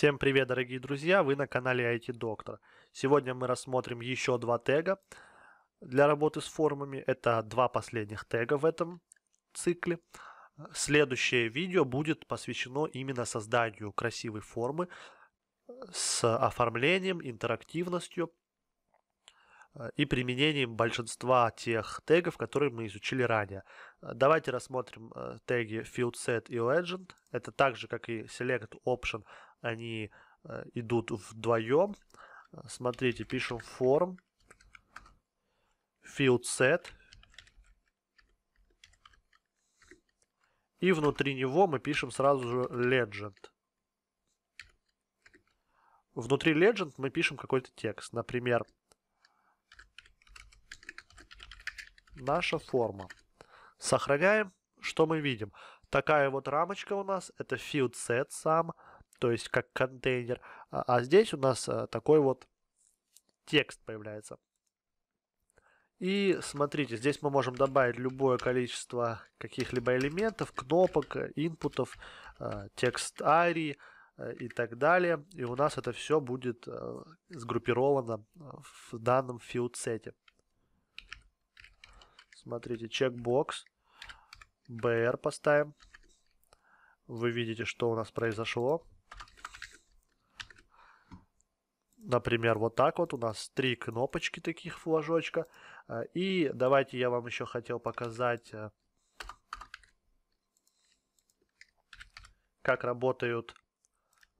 Всем привет, дорогие друзья! Вы на канале IT Доктор. Сегодня мы рассмотрим еще два тега для работы с формами. Это два последних тега в этом цикле. Следующее видео будет посвящено именно созданию красивой формы с оформлением, интерактивностью э, и применением большинства тех тегов, которые мы изучили ранее. Давайте рассмотрим э, теги FieldSet и Legend. Это также, как и Select Option, они э, идут вдвоем. Смотрите, пишем form field set. И внутри него мы пишем сразу же legend. Внутри legend мы пишем какой-то текст. Например, наша форма. Сохраняем. Что мы видим? Такая вот рамочка у нас. Это field set сам то есть как контейнер. А, а здесь у нас э, такой вот текст появляется. И смотрите, здесь мы можем добавить любое количество каких-либо элементов, кнопок, э, инпутов, э, текст арии и так далее. И у нас это все будет сгруппировано в данном филдсете. Смотрите, чекбокс, br поставим. Вы видите, что у нас произошло. Например, вот так вот у нас три кнопочки таких флажочка. А, и давайте я вам еще хотел показать, э, как работают э,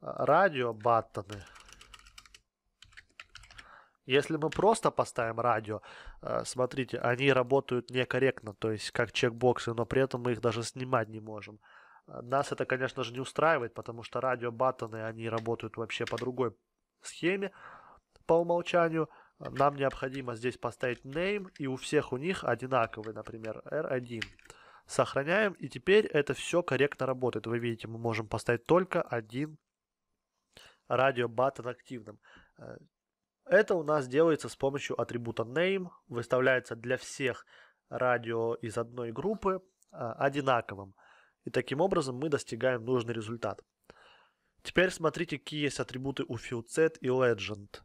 радио баттоны. Если мы просто поставим радио, э, смотрите, они работают некорректно, то есть как чекбоксы, но при этом мы их даже снимать не можем. Нас это, конечно же, не устраивает, потому что радио баттоны, они работают вообще по другой схеме по умолчанию нам необходимо здесь поставить name, и у всех у них одинаковый, например, R1. Сохраняем, и теперь это все корректно работает. Вы видите, мы можем поставить только один радиобаттон активным. Э, это у нас делается с помощью атрибута name, выставляется для всех радио из одной группы э, одинаковым. И таким образом мы достигаем нужный результат. Теперь смотрите, какие есть атрибуты у FieldSet и Legend.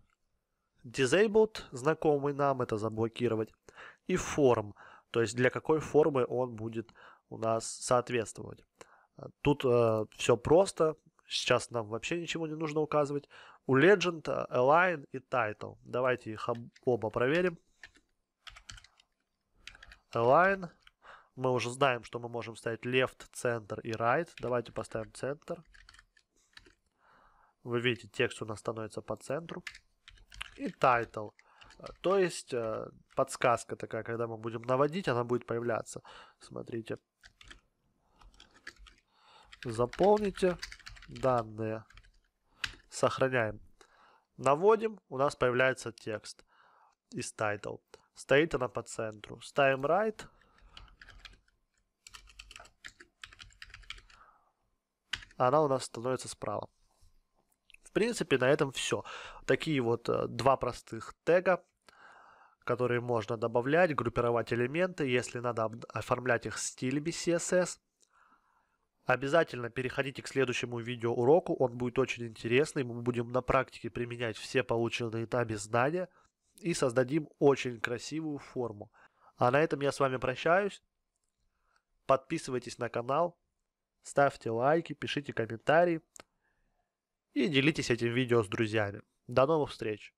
Disabled, знакомый нам, это заблокировать. И Form, то есть для какой формы он будет у нас соответствовать. Тут э, все просто, сейчас нам вообще ничего не нужно указывать. У Legend, Align и Title. Давайте их оба проверим. Align. Мы уже знаем, что мы можем ставить left, center и right. Давайте поставим центр. Center. Вы видите, текст у нас становится по центру. И title. Э, то есть э, подсказка такая, когда мы будем наводить, она будет появляться. Смотрите. Заполните данные. Сохраняем. Наводим, у нас появляется текст из title. Стоит она по центру. Ставим right. Она у нас становится справа принципе, на этом все. Такие вот э, два простых тега, которые можно добавлять, группировать элементы, если надо оформлять их стилями CSS. Обязательно переходите к следующему видеоуроку, он будет очень интересный, мы будем на практике применять все полученные нами знания и создадим очень красивую форму. А на этом я с вами прощаюсь. Подписывайтесь на канал, ставьте лайки, пишите комментарии и делитесь этим видео с друзьями. До новых встреч!